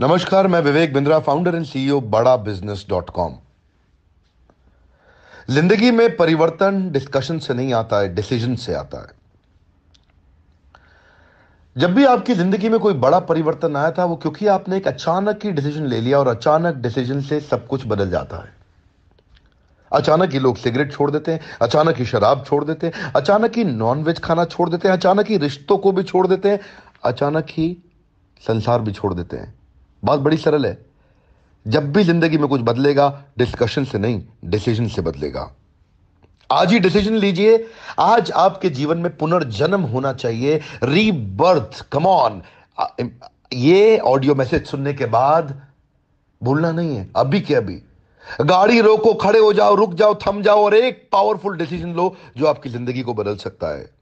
नमस्कार मैं Vivek Bindra founder and CEO Bada business dot com जिंदगी में परिवर्तन डिस्कशन से नहीं आता है डिसीजन से आता है जब भी आपकी जिंदगी में कोई बड़ा परिवर्तन आया था वो क्योंकि आपने एक अचानक ही डिसीजन ले लिया और अचानक डिसीजन से सब कुछ बदल जाता है अचानक ही लोग सिगरेट छोड़ देते हैं अचानक ही शराब छोड़ देते हैं अचानक ही नॉनवेज खाना छोड़ देते हैं अचानक ही रिश्तों को भी छोड़ देते हैं अचानक ही संसार भी छोड़ देते हैं बात बड़ी सरल है जब भी जिंदगी में कुछ बदलेगा डिस्कशन से नहीं डिसीजन से बदलेगा आज ही डिसीजन लीजिए आज आपके जीवन में पुनर्जन्म होना चाहिए रीबर्थ कमॉन ये ऑडियो मैसेज सुनने के बाद भूलना नहीं है अभी के अभी गाड़ी रोको खड़े हो जाओ रुक जाओ थम जाओ और एक पावरफुल डिसीजन लो जो आपकी जिंदगी को बदल सकता है